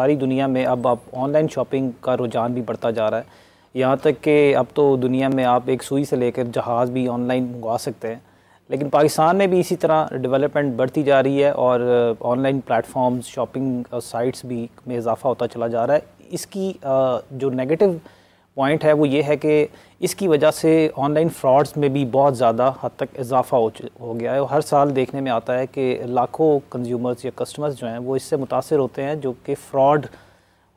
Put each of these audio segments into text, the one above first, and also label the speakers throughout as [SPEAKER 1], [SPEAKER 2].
[SPEAKER 1] सारी दुनिया में अब आप ऑनलाइन शॉपिंग का रुझान भी बढ़ता जा रहा है यहाँ तक कि अब तो दुनिया में आप एक सुई से लेकर जहाज़ भी ऑनलाइन मंगवा सकते हैं लेकिन पाकिस्तान में भी इसी तरह डेवलपमेंट बढ़ती जा रही है और ऑनलाइन प्लेटफॉर्म्स शॉपिंग साइट्स भी में इजाफ़ा होता चला जा रहा है इसकी जो नेगेटिव पॉइंट है वो ये है कि इसकी वजह से ऑनलाइन फ्रॉड्स में भी बहुत ज़्यादा हद तक इजाफा हो, हो गया है और हर साल देखने में आता है कि लाखों कंज्यूमर्स या कस्टमर्स जो हैं वो इससे मुतासर होते हैं जो कि फ़्रॉड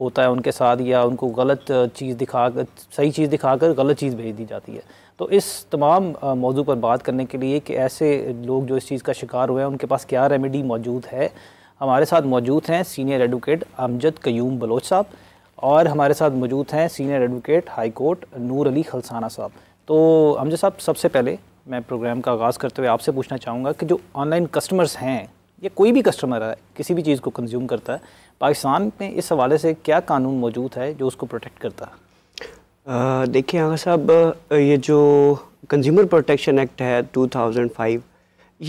[SPEAKER 1] होता है उनके साथ या उनको गलत चीज़ दिखा कर सही चीज़ दिखा कर गलत चीज़ भेज दी जाती है तो इस तमाम मौजू पर बात करने के लिए कि ऐसे लोग जो इस चीज़ का शिकार हुए हैं उनके पास क्या रेमेडी मौजूद है हमारे साथ मौजूद हैं सीनियर एडवोकेट अमजद कयूम बलोच साहब और हमारे साथ मौजूद हैं senior advocate high court Noor Ali Khalsana Sahab तो हमजे साहब सबसे पहले मैं प्रोग्राम का आगाज़ करते हुए आपसे पूछना चाहूँगा कि जो ऑनलाइन कस्टमर्स हैं या कोई भी कस्टमर है किसी भी चीज़ को कंज्यूम करता है पाकिस्तान में इस हवाले से क्या कानून मौजूद है जो उसको प्रोटेक्ट करता
[SPEAKER 2] है देखिए आगा साहब ये जो कंज्यूमर प्रोटेक्शन एक्ट है 2005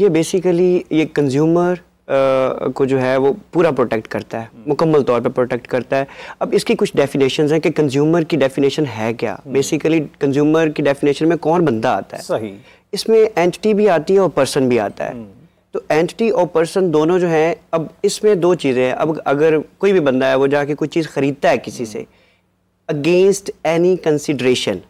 [SPEAKER 2] ये बेसिकली ये कंज्यूमर को जो है वो पूरा प्रोटेक्ट करता है हम्म। मुकम्मल तौर पे प्रोटेक्ट करता है अब इसकी कुछ डेफिनेशन हैं कि कंज्यूमर की डेफिनेशन है क्या बेसिकली हम्म। कंज्यूमर की डेफिनेशन में कौन बंदा आता है सही इसमें एंटिटी भी आती है और पर्सन भी आता है हम्म। तो एंटिटी और पर्सन दोनों जो हैं अब इसमें दो चीज़ें हैं अब अगर कोई भी बंदा है वो जाके कुछ चीज़ ख़रीदता है किसी से अगेंस्ट एनी कंसिड्रेशन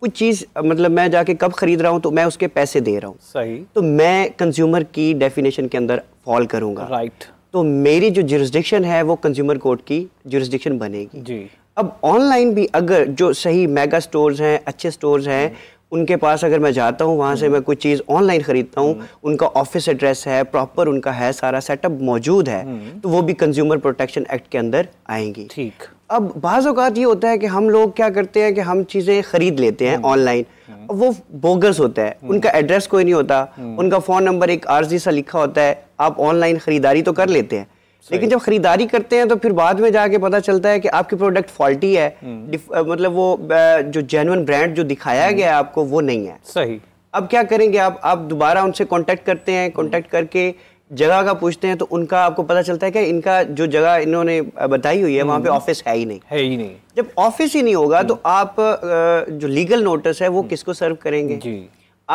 [SPEAKER 2] कुछ चीज़ मतलब मैं जाके कब खरीद रहा हूँ तो मैं उसके पैसे दे रहा हूँ सही तो मैं कंज्यूमर की डेफिनेशन के अंदर फॉल करूंगा राइट तो मेरी जो जुरिस्डिक्शन है वो कंज्यूमर कोर्ट की जुरिस्डिक्शन बनेगी जी अब ऑनलाइन भी अगर जो सही मेगा स्टोर्स हैं अच्छे स्टोर्स हैं उनके पास अगर मैं जाता हूँ वहाँ से हम्म। मैं कुछ चीज़ ऑनलाइन ख़रीदता हूँ हम्म। उनका ऑफिस एड्रेस है प्रॉपर उनका है सारा सेटअप मौजूद है हम्म। तो वो भी कंज्यूमर प्रोटेक्शन एक्ट के अंदर आएंगी ठीक अब बाज़ात ये होता है कि हम लोग क्या करते हैं कि हम चीज़ें ख़रीद लेते हैं हम्म। ऑनलाइन हम्म। वो बोगस होता है हम्म। उनका एड्रेस कोई नहीं होता उनका फ़ोन नंबर एक आरजी सा लिखा होता है आप ऑनलाइन ख़रीदारी तो कर लेते हैं लेकिन जब खरीदारी करते हैं तो फिर बाद में जाके पता चलता है कि आपके प्रोडक्ट फॉल्टी है मतलब वो जो जेनवन ब्रांड जो दिखाया गया है आपको वो नहीं है सही अब क्या करेंगे आप आप दोबारा उनसे कांटेक्ट करते हैं कांटेक्ट करके जगह का पूछते हैं तो उनका आपको पता चलता है कि इनका जो जगह इन्होंने बताई हुई है वहाँ पे हम्म। ऑफिस है ही नहीं है ही नहीं जब ऑफिस ही नहीं होगा तो हम्म। आप जो लीगल नोटिस है वो हम्म। किसको सर्व करेंगे जी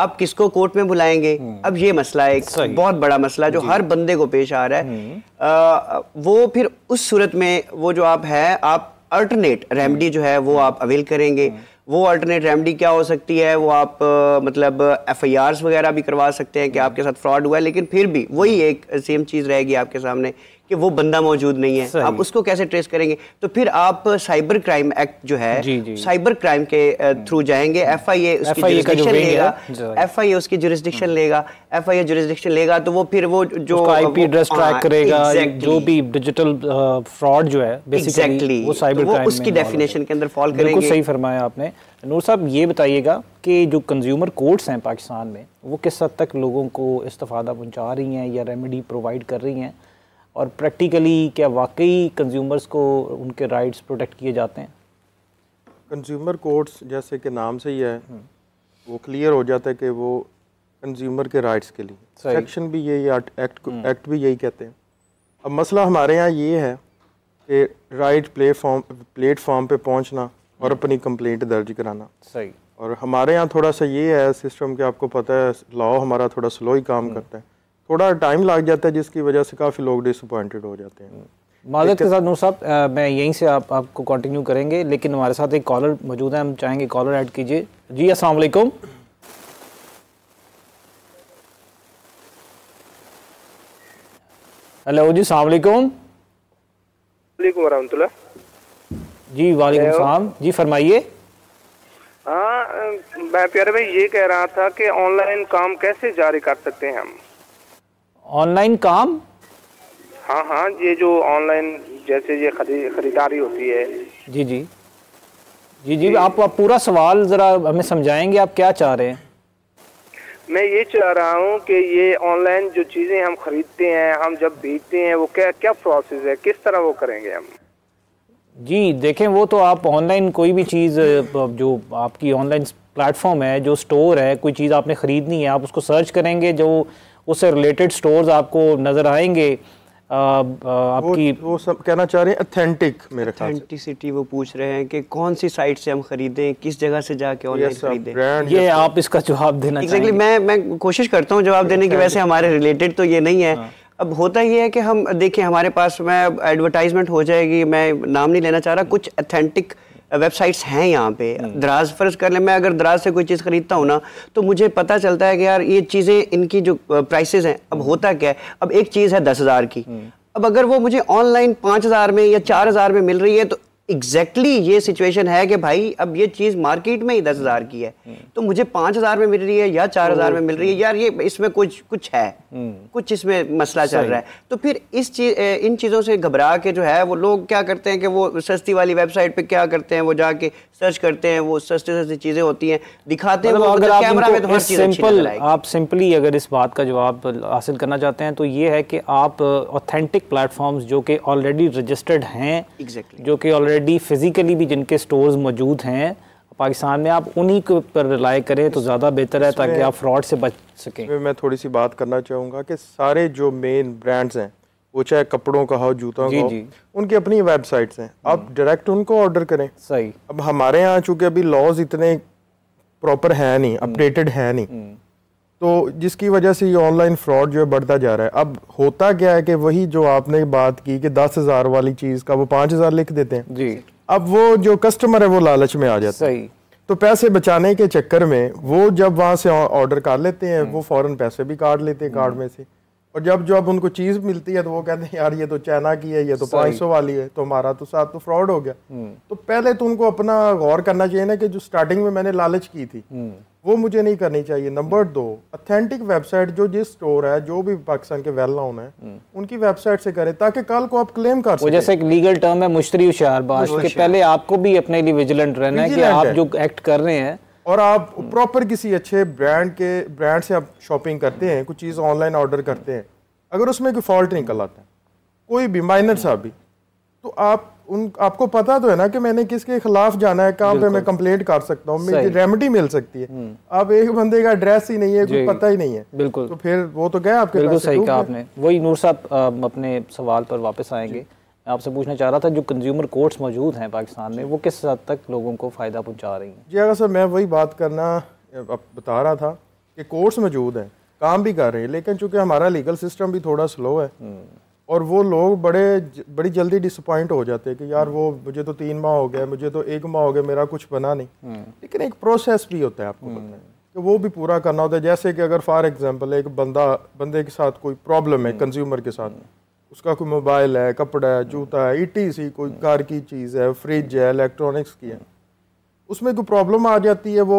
[SPEAKER 2] आप किसको कोर्ट में बुलाएंगे अब ये मसला है एक बहुत बड़ा मसला जो हर बंदे को पेश आ रहा है आ, वो फिर उस सूरत में वो जो आप है आप अल्टरनेट रेमेडी जो है वो आप अवेल करेंगे वो अल्टरनेट रेमडी क्या हो सकती है वो आप मतलब एफ आई आर्स वगैरह भी करवा सकते हैं कि आपके साथ फ्रॉड हुआ है लेकिन फिर भी वही एक सेम चीज़ रहेगी आपके सामने कि वो बंदा मौजूद नहीं है आप उसको कैसे ट्रेस करेंगे तो फिर आप साइबर क्राइम एक्ट जो है जी, जी। साइबर क्राइम के थ्रू हम्म। जाएंगे एफ आई ए उसकी जुरिस्डिक्शन लेगा एफ आई ए उसकी जुरिस्डिक्शन हम्म। लेगा एफ आई ए जुरिस्डिक्शन लेगा तो वो फिर वो जो पी एड्रेस ट्रैक करेगा जो
[SPEAKER 1] भी डिजिटल फ्रॉड जो है बेसिकली वो साइबर क्राइम तो उसकी डेफिनेशन
[SPEAKER 2] के अंदर फॉल करेंगे सही
[SPEAKER 1] फरमाया आपने नूर साहब ये बताइएगा कि जो कंज्यूमर कोर्ट्स हैं पाकिस्तान में वो किस हद तक लोगों को इस्तफादा पहुंचा रही हैं या रेमेडी प्रोवाइड कर रही हैं और प्रैक्टिकली क्या वाकई कंज्यूमर्स को उनके राइट्स प्रोटेक्ट किए जाते हैं
[SPEAKER 3] कंज्यूमर कोर्ट्स जैसे कि नाम से ही है हम्म। वो क्लियर हो जाता है कि वो कंज्यूमर के राइट्स के लिए सेक्शन भी यही एक्ट हम्म। एक्ट भी यही कहते हैं अब मसला हमारे यहाँ ये है कि राइट प्लेटफॉर्म प्लेटफॉर्म पे पहुँचना और हम्म। अपनी कंप्लेंट दर्ज कराना सही और हमारे यहाँ थोड़ा सा ये है सिस्टम कि आपको पता है लॉ हमारा थोड़ा स्लो ही काम करता है थोड़ा टाइम लग जाता है जिसकी वजह से काफ़ी लोग डिसअपॉइंटेड हो जाते हैं
[SPEAKER 1] माजरत के साथ नूर साहब मैं यहीं से आप आपको कंटिन्यू करेंगे लेकिन हमारे साथ एक कॉलर मौजूद है हम चाहेंगे कॉलर ऐड कीजिए जी असल जी वालेकुम वालेकुम जी वालेकुम सलाम जी फरमाइए हाँ मैं प्यारे भाई ये कह रहा था कि ऑनलाइन काम कैसे जारी कर सकते हैं हम ऑनलाइन काम हाँ हाँ ये जो ऑनलाइन जैसे ये खरीदारी होती है जी जी जी जी आप, आप पूरा सवाल ज़रा हमें समझाएंगे आप क्या चाह रहे हैं मैं ये चाह रहा हूँ कि ये ऑनलाइन जो चीज़ें हम खरीदते हैं हम जब बेचते हैं वो क्या क्या प्रोसेस है किस तरह वो करेंगे हम जी देखें वो तो आप ऑनलाइन कोई भी चीज़ जो आपकी ऑनलाइन प्लेटफॉर्म है जो स्टोर है कोई चीज़ आपने ख़रीदनी है आप उसको सर्च करेंगे जो उससे रिलेटेड
[SPEAKER 2] स्टोर्स आपको नज़र आएंगे आ, आ, आपकी वो, वो सब कहना चाह रहे हैं अथेंटिक मेरे ख्याल अथेंटिसिटी वो पूछ रहे हैं कि कौन सी साइट से हम खरीदें किस जगह से जाके ऑनलाइन खरीदें ये आप इसका जवाब देना exactly, मैं मैं कोशिश करता हूँ जवाब देने की अच्छा, वैसे हमारे रिलेटेड तो ये नहीं है हाँ। अब होता ये है कि हम देखिए हमारे पास मैं एडवर्टाइजमेंट हो जाएगी मैं नाम नहीं लेना चाह रहा कुछ अथेंटिक वेबसाइट्स हैं यहाँ पे हम्म। दराज फर्ज कर ले मैं अगर दराज से कोई चीज़ ख़रीदता हूँ ना तो मुझे पता चलता है कि यार ये चीज़ें इनकी जो प्राइसेस हैं अब हम्म। होता क्या है अब एक चीज़ है दस हज़ार की हम्म। अब अगर वो मुझे ऑनलाइन पाँच हज़ार में या चार हज़ार में मिल रही है तो एग्जैक्टली exactly ये सिचुएशन है कि भाई अब ये चीज़ मार्केट में ही दस हज़ार की है हम्म। तो मुझे पांच हज़ार में मिल रही है या चार हज़ार में मिल रही है यार ये इसमें कुछ कुछ है हम्म। कुछ इसमें मसला चल रहा है तो फिर इस चीज़ इन चीज़ों से घबरा के जो है वो लोग क्या करते हैं कि वो सस्ती वाली वेबसाइट पे क्या करते हैं वो जाके सर्च करते हैं वो सस्ती सस्ती चीज़ें होती हैं दिखाते हैं मतलब तो आप कैमरा में तो हर सिंपल
[SPEAKER 1] आप सिंपली अगर इस बात का जवाब हासिल करना चाहते हैं तो ये है कि आप ऑथेंटिक प्लेटफॉर्म्स जो कि ऑलरेडी रजिस्टर्ड हैं जो कि ऑलरेडी ऑलरेडी फ़िज़िकली भी जिनके स्टोर्स मौजूद हैं पाकिस्तान में आप उन्हीं के ऊपर रिलाई करें तो ज़्यादा बेहतर है ताकि आप फ्रॉड से बच सकें मैं थोड़ी सी बात करना चाहूँगा कि
[SPEAKER 3] सारे जो मेन ब्रांड्स हैं वो चाहे कपड़ों का हो जूतों का हो उनकी अपनी वेबसाइट्स हैं आप डायरेक्ट हम्म। उनको ऑर्डर करें सही अब हमारे यहाँ चूँकि अभी लॉज इतने प्रॉपर है नहीं अपडेटेड हम्म। है नहीं हम्म। तो जिसकी वजह से ये ऑनलाइन फ्रॉड जो है बढ़ता जा रहा है अब होता क्या है कि वही जो आपने बात की कि दस हज़ार वाली चीज़ का वो पाँच हज़ार लिख देते हैं जी अब वो जो कस्टमर है वो लालच में आ जाता है तो पैसे बचाने के चक्कर में वो जब वहाँ से ऑर्डर कर लेते हैं हम्म। वो फॉरन पैसे भी काट लेते हैं कार्ड हम्म। में से और जब जब उनको चीज़ मिलती है तो वो कहते हैं यार ये तो चाइना की है ये तो पाँच सौ वाली है तो हमारा तो साथ तो फ्रॉड हो गया हम्म। तो पहले तो उनको अपना गौर करना चाहिए ना कि जो स्टार्टिंग में मैंने लालच की थी हम्म। वो मुझे नहीं करनी चाहिए नंबर दो अथेंटिक वेबसाइट जो जिस स्टोर है जो भी
[SPEAKER 1] पाकिस्तान के वेल
[SPEAKER 3] नाउन है हम्म। उनकी वेबसाइट से करें ताकि कल को आप क्लेम कर सकें जैसे
[SPEAKER 1] एक लीगल टर्म है मुश्तरी के पहले आपको भी अपने लिए विजिलेंट रहना है कि आप जो एक्ट कर रहे हैं
[SPEAKER 3] और आप प्रॉपर किसी अच्छे ब्रांड के ब्रांड से आप शॉपिंग करते हैं कुछ चीज़ ऑनलाइन ऑर्डर करते हैं अगर उसमें कोई फॉल्ट निकल आता है कोई भी माइनर सा भी तो आप उन आपको पता तो है ना कि मैंने किसके खिलाफ जाना है कहाँ पे मैं कंप्लेंट कर सकता हूँ मेरी रेमेडी मिल सकती है हम्म। आप एक बंदे का एड्रेस ही नहीं है कुछ पता ही नहीं है बिल्कुल तो फिर वो तो गया आपके बिल्कुल सही कहा आपने
[SPEAKER 1] वही नूर साहब अपने सवाल पर वापस आएंगे आपसे पूछना चाह रहा था जो कंज्यूमर कोर्ट्स मौजूद हैं पाकिस्तान में वो किस हद तक लोगों को फ़ायदा पहुंचा रही हैं
[SPEAKER 3] जी अगर सर मैं वही बात करना बता रहा था कि कोर्ट्स मौजूद हैं काम भी कर रहे हैं लेकिन चूंकि हमारा लीगल सिस्टम भी थोड़ा स्लो है हम्म। और वो लोग बड़े बड़ी जल्दी डिसअपॉइंट हो जाते हैं कि यार वो मुझे तो तीन माह हो गया मुझे तो एक माह हो गया मेरा कुछ बना नहीं हम्म। लेकिन एक प्रोसेस भी होता है आपको हम्म। कि वो भी पूरा करना होता है जैसे कि अगर फॉर एग्जांपल एक बंदा बंदे के साथ कोई प्रॉब्लम है कंज्यूमर के साथ उसका कोई मोबाइल है कपड़ा है जूता है ई e सी कोई कार की चीज़ है फ्रिज है इलेक्ट्रॉनिक्स की है उसमें कोई प्रॉब्लम आ जाती है वो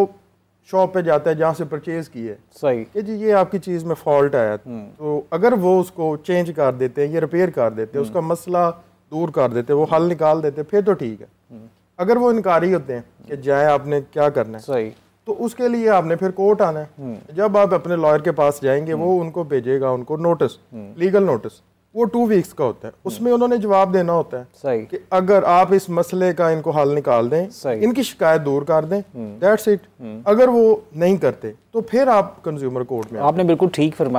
[SPEAKER 3] शॉप पे जाता है जहाँ से परचेज़ की है सही कि जी ये आपकी चीज़ में फॉल्ट हम्म। आया तो अगर वो उसको चेंज कर देते हैं या रिपेयर कर देते हैं हम्म। उसका मसला दूर कर देते हैं वो हल निकाल देते हैं फिर तो ठीक है हम्म। अगर वो इनकारी होते हैं कि जाए आपने क्या करना है सही तो उसके लिए आपने फिर कोर्ट आना है जब आप अपने लॉयर के पास जाएंगे वो उनको भेजेगा उनको नोटिस लीगल नोटिस वो टू वीक्स का होता है hmm. उसमें उन्होंने जवाब देना होता है सही कि अगर आप इस मसले का इनको हल निकाल दें सही इनकी शिकायत दूर कर दें दैट्स hmm. It hmm. अगर वो नहीं करते तो फिर आप कंज्यूमर कोर्ट में आपने बिल्कुल ठीक फरमाया